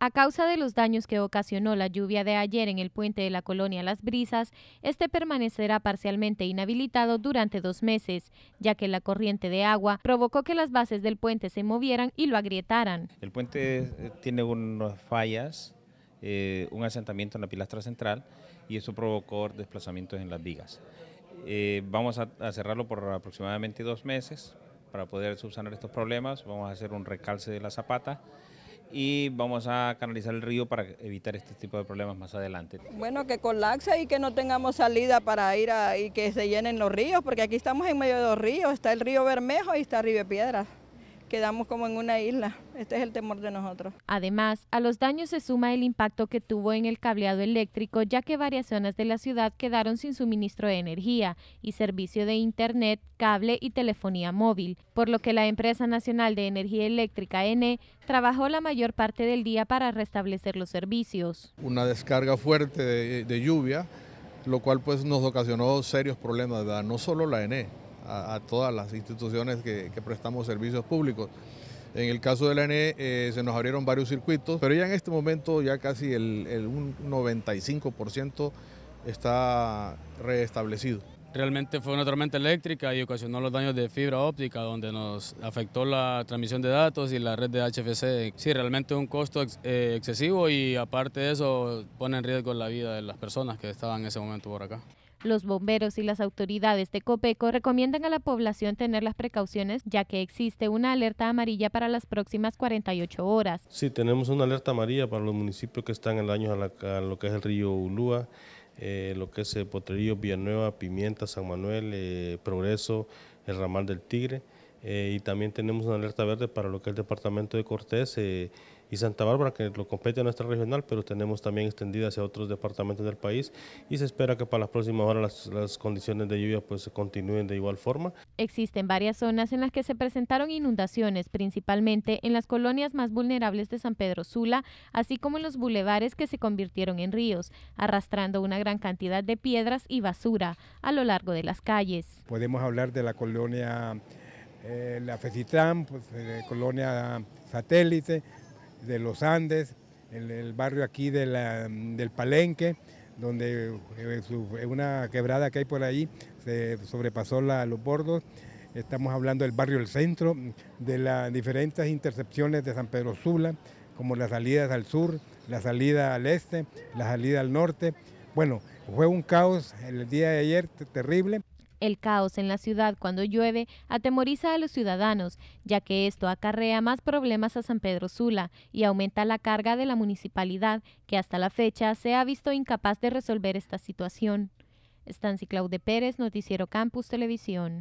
A causa de los daños que ocasionó la lluvia de ayer en el puente de la colonia Las Brisas, este permanecerá parcialmente inhabilitado durante dos meses, ya que la corriente de agua provocó que las bases del puente se movieran y lo agrietaran. El puente eh, tiene unas fallas, eh, un asentamiento en la pilastra central y eso provocó desplazamientos en las vigas. Eh, vamos a cerrarlo por aproximadamente dos meses para poder subsanar estos problemas. Vamos a hacer un recalce de la zapata y vamos a canalizar el río para evitar este tipo de problemas más adelante. Bueno, que colapse y que no tengamos salida para ir y que se llenen los ríos, porque aquí estamos en medio de dos ríos, está el río Bermejo y está Río Piedras quedamos como en una isla. Este es el temor de nosotros. Además, a los daños se suma el impacto que tuvo en el cableado eléctrico, ya que varias zonas de la ciudad quedaron sin suministro de energía y servicio de Internet, cable y telefonía móvil, por lo que la Empresa Nacional de Energía Eléctrica ENE trabajó la mayor parte del día para restablecer los servicios. Una descarga fuerte de, lluvia, lo cual pues nos ocasionó serios problemas, no solo la ENE, a, todas las instituciones que, prestamos servicios públicos. En el caso de la NE eh, se nos abrieron varios circuitos, pero ya en este momento ya casi el, un 95% está restablecido. Realmente fue una tormenta eléctrica y ocasionó los daños de fibra óptica, donde nos afectó la transmisión de datos y la red de HFC. Sí, realmente un costo eh, excesivo y aparte de eso pone en riesgo la vida de las personas que estaban en ese momento por acá. Los bomberos y las autoridades de Copeco recomiendan a la población tener las precauciones ya que existe una alerta amarilla para las próximas 48 horas. Sí, tenemos una alerta amarilla para los municipios que están en daño a, a lo que es el río Ulúa eh, lo que es Potrerillo, Villanueva, Pimienta, San Manuel, eh, Progreso, el Ramal del Tigre. Eh, y también tenemos una alerta verde para lo que es el departamento de Cortés eh, y Santa Bárbara, que lo compete a nuestra regional, pero tenemos también extendida hacia otros departamentos del país y se espera que para las próximas horas las, condiciones de lluvia pues continúen de igual forma. Existen varias zonas en las que se presentaron inundaciones, principalmente en las colonias más vulnerables de San Pedro Sula, así como en los bulevares que se convirtieron en ríos, arrastrando una gran cantidad de piedras y basura a lo largo de las calles. Podemos hablar de la colonia eh, la Fecitrán, pues, eh, Colonia Satélite, de los Andes, el, barrio aquí de la, del Palenque, donde eh, una quebrada que hay por ahí se sobrepasó la, los bordos. Estamos hablando del barrio del Centro, de las diferentes intercepciones de San Pedro Sula, como las salidas al sur, la salida al este, la salida al norte. Bueno, fue un caos el día de ayer terrible. El caos en la ciudad cuando llueve atemoriza a los ciudadanos, ya que esto acarrea más problemas a San Pedro Sula y aumenta la carga de la municipalidad, que hasta la fecha se ha visto incapaz de resolver esta situación. Stancy Claude Pérez, Noticiero Campus Televisión.